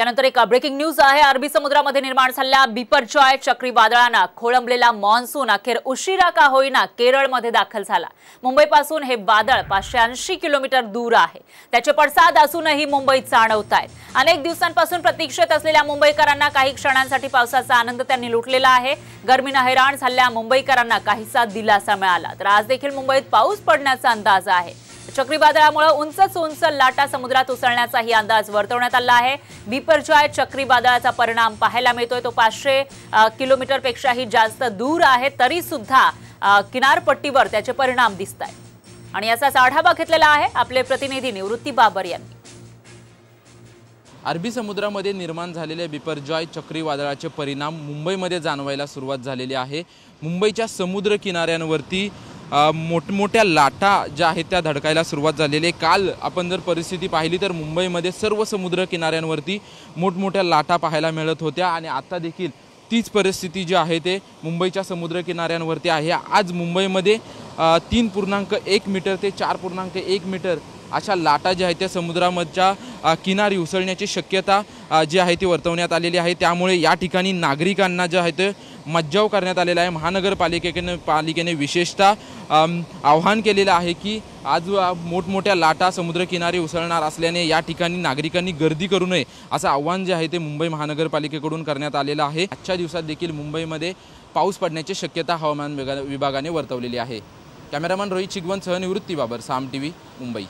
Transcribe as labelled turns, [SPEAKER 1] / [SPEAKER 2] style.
[SPEAKER 1] यानंतर एक breaking news आहे अरबी समुद्रामध्ये निर्माण झालेल्या बिपरजॉय चक्रीवादळानं खोळंबलेला मान्सून अखेर उशिरा का होईना केरळमध्ये दाखल झाला मुंबईपासून हे वादळ पाचशे ऐंशी किलोमीटर दूर आहे त्याचे पडसाद असूनही मुंबईत जाणवत आहेत अनेक दिवसांपासून प्रतीक्षेत असलेल्या मुंबईकरांना काही क्षणांसाठी पावसाचा आनंद त्यांनी लुटलेला आहे गर्मीनं हैराण झालेल्या मुंबईकरांना काहीसा दिलासा मिळाला तर आज देखील मुंबईत पाऊस पडण्याचा अंदाज आहे चक्रीवादळामुळे उंचच उंच लाटा समुद्रात उसळण्याचाही अंदाज वर्तवण्यात आला आहे बिपरजॉय चक्रीवादळाचा परिणाम पाहायला मिळतोय तो पाचशे किलोमीटरपेक्षाही जास्त दूर आहे तरी सुद्धा किनारपट्टीवर त्याचे परिणाम दिसत आणि याचाच आढावा घेतलेला आहे आपले प्रतिनिधी निवृत्ती बाबर यांनी
[SPEAKER 2] अरबी समुद्रामध्ये निर्माण झालेले बिपरजॉय चक्रीवादळाचे परिणाम मुंबईमध्ये जाणवायला सुरुवात झालेली आहे मुंबईच्या समुद्र किनाऱ्यांवरती मोठमोठ्या लाटा ज्या आहेत त्या धडकायला सुरुवात झालेली आहे काल आपण जर परिस्थिती पाहिली तर मुंबईमध्ये सर्व समुद्र किनाऱ्यांवरती मोठमोठ्या लाटा पाहायला मिळत होत्या आणि आता देखील तीच परिस्थिती जी आहे ते मुंबईच्या किनाऱ्यांवरती आहे आज मुंबईमध्ये तीन पूर्णांक एक मीटर ते चार पूर्णांक एक मीटर अशा लाटा ज्या आहेत त्या समुद्रामधच्या किनारी उसळण्याची शक्यता जी आहे ती वर्तवण्यात आलेली आहे त्यामुळे या ठिकाणी नागरिकांना जे आहे ते मज्जाव करण्यात आलेला आहे महानगरपालिकेने पालिकेने विशेषतः आव्हान केलेलं आहे की आज मोठमोठ्या लाटा समुद्रकिनारी उसळणार असल्याने या ठिकाणी नागरिकांनी गर्दी करू नये असं आव्हान जे आहे ते मुंबई महानगरपालिकेकडून करण्यात आलेलं आहे आजच्या दिवसात देखील मुंबईमध्ये पाऊस पडण्याची शक्यता हवामान विभागाने वर्तवलेली आहे कॅमेरामन रोहित चिगवन सहनिवृत्ती बाबर साम टी व्ही मुंबई